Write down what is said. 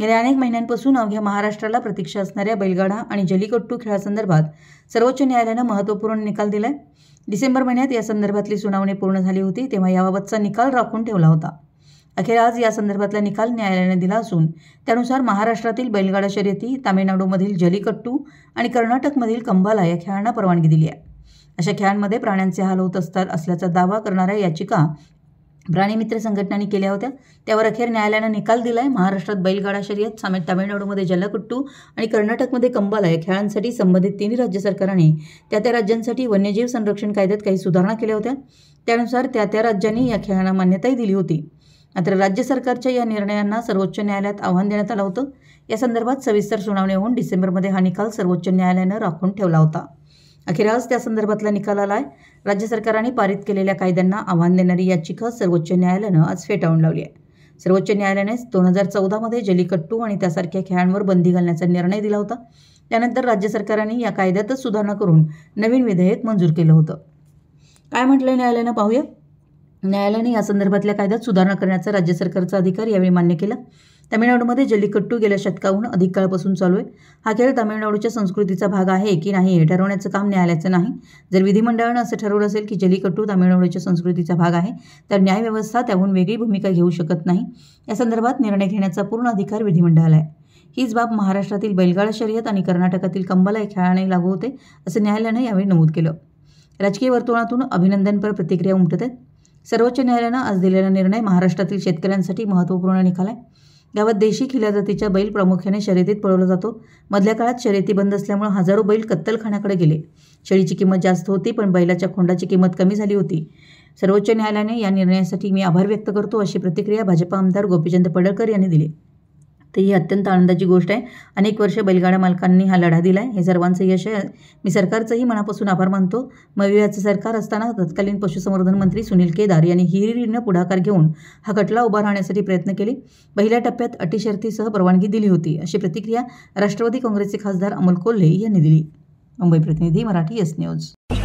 गेल्या अनेक महिन्यांपासून अवघ्या महाराष्ट्राला प्रतीक्षा असणाऱ्या बैलगाडा आणि जलिकट्टू खेळासंदर्भात सर्वोच्च न्यायालयानं महत्त्वपूर्ण निकाल दिलाय डिसेंबर महिन्यात या संदर्भातली सुनावणी पूर्ण झाली होती तेव्हा याबाबतचा निकाल राखून ठेवला होता अखेर आज या संदर्भातला निकाल न्यायालयाने दिला असून त्यानुसार महाराष्ट्रातील बैलगाडा शर्यती तामिळनाडूमधील जलीकट्टू आणि कर्नाटकमधील कंबाला या खेळांना परवानगी दिली आहे अशा खेळांमध्ये प्राण्यांचे हाल होत असतात असल्याचा दावा करणाऱ्या याचिका प्राणीमित्र संघटनांनी केल्या होत्या त्यावर अखेर न्यायालयानं निकाल दिलाय महाराष्ट्रात बैलगाडा शर्यत सामे तामिळनाडूमध्ये जलकुट्टू आणि कर्नाटकमध्ये कंबाला या खेळांसाठी संबंधित तिन्ही राज्य सरकारांनी त्या त्या राज्यांसाठी वन्यजीव संरक्षण कायद्यात काही सुधारणा केल्या होत्या त्यानुसार त्या त्या राज्यांनी या खेळांना मान्यताही दिली होती मात्र राज्य सरकारच्या या निर्णयांना सर्वोच्च न्यायालयात आव्हान देण्यात आलं होतं या संदर्भात सविस्तर सुनावणी होऊन डिसेंबरमध्ये हा निकाल सर्वोच्च न्यायालयानं राखून ठेवला होता अखेर आज त्या संदर्भातला निकाल आलाय राज्य सरकाराने पारित केलेल्या कायद्यांना आव्हान देणारी याचिका सर्वोच्च न्यायालयानं आज फेटाळून लावली आहे सर्वोच्च न्यायालयानेच दोन हजार चौदामध्ये जलीकट्टू आणि त्यासारख्या खेळांवर बंदी घालण्याचा निर्णय दिला होता त्यानंतर राज्य सरकारने या कायद्यातच सुधारणा करून नवीन विधेयक मंजूर केलं होतं काय म्हटलंय न्यायालयानं पाहूया न्यायालयाने या संदर्भातल्या कायद्यात सुधारणा करण्याचा राज्य सरकारचा अधिकार यावेळी मान्य केला तामिळनाडूमध्ये जलीकट्टू गेल्या शतकाहून अधिक काळापासून चालू आहे हा खेळ तामिळनाडूच्या संस्कृतीचा भाग आहे की नाही हे ठरवण्याचं काम न्यायालयाचं नाही जर विधिमंडळानं असं ठरवलं असेल की जलीकट्टू तामिळनाडूच्या संस्कृतीचा भाग आहे तर न्यायव्यवस्था त्याहून वेगळी भूमिका घेऊ शकत नाही या संदर्भात निर्णय घेण्याचा पूर्ण अधिकार विधिमंडळाला आहे हीच बाब महाराष्ट्रातील बैलगाडा शर्यत आणि कर्नाटकातील कंबला या खेळाने लागू होते असं न्यायालयानं यावेळी नमूद केलं राजकीय वर्तुळातून अभिनंदनपर प्रतिक्रिया उमटत आहेत सर्वोच्च न्यायालयानं आज दिलेला निर्णय महाराष्ट्रातील शेतकऱ्यांसाठी महत्त्वपूर्ण निकाल आहे गावात देशी खिल्या जातीच्या बैल प्रामुख्याने शर्यतीत पळवला जातो मधल्या काळात शर्यती बंद असल्यामुळे हजारो बैल कत्तलखान्याकडे गेले शेळीची किंमत जास्त होती पण बैलाच्या खोंडाची किंमत कमी झाली होती सर्वोच्च न्यायालयाने या निर्णयासाठी मी आभार व्यक्त करतो अशी प्रतिक्रिया भाजपा आमदार गोपीचंद पडळकर यांनी दिली तर ही अत्यंत आनंदाची गोष्ट आहे अनेक वर्ष बैलगाड्या मालकांनी हा लढा दिला आहे हे सर्वांचं यश आहे मी सरकारचंही मनापासून आभार मानतो मविव्याचं सरकार असताना तत्कालीन पशुसंवर्धन मंत्री सुनील केदार यांनी हिरिरीनं पुढाकार घेऊन हा खटला उभा राहण्यासाठी प्रयत्न केले पहिल्या टप्प्यात अटी शर्तीसह परवानगी दिली होती अशी प्रतिक्रिया राष्ट्रवादी काँग्रेसचे खासदार अमोल कोल्हे यांनी दिली मुंबई प्रतिनिधी मराठी एस न्यूज